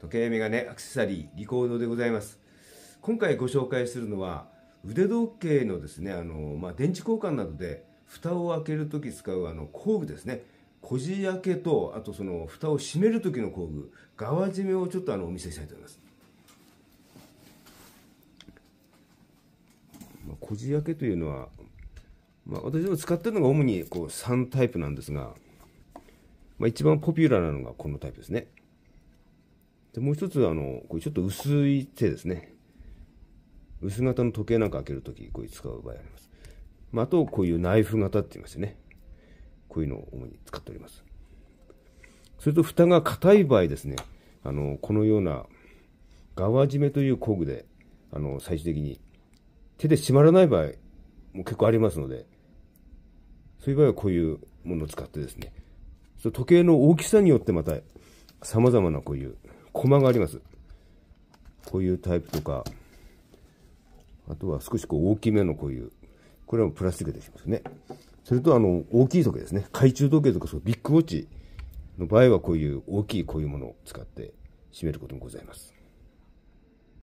時計メガネ、アクセサリー、リコードでございます。今回ご紹介するのは、腕時計のですね、あの、まあ、電池交換などで、蓋を開けるとき使うあの工具ですね。こじ開けと、あとその蓋を閉めるときの工具、側締めをちょっとあのお見せしたいと思います。こじ開けというのは、まあ、私も使ってるのが主にこう3タイプなんですが、まあ、一番ポピュラーなのがこのタイプですね。で、もう一つ、あの、これちょっと薄い手ですね。薄型の時計なんか開けるとき、これ使う場合あります。まあ、あと、こういうナイフ型って言いましてね。こういうのを主に使っております。それと、蓋が硬い場合ですね。あの、このような、側締めという工具で、あの、最終的に、手で締まらない場合も結構ありますので、そういう場合はこういうものを使ってですね、その時計の大きさによってまた、様々なこういう駒があります。こういうタイプとか、あとは少しこう大きめのこういう、これはプラスチックでしますね。それとあの、大きい時計ですね。懐中時計とかそうビッグウォッチの場合はこういう大きいこういうものを使って締めることもございます。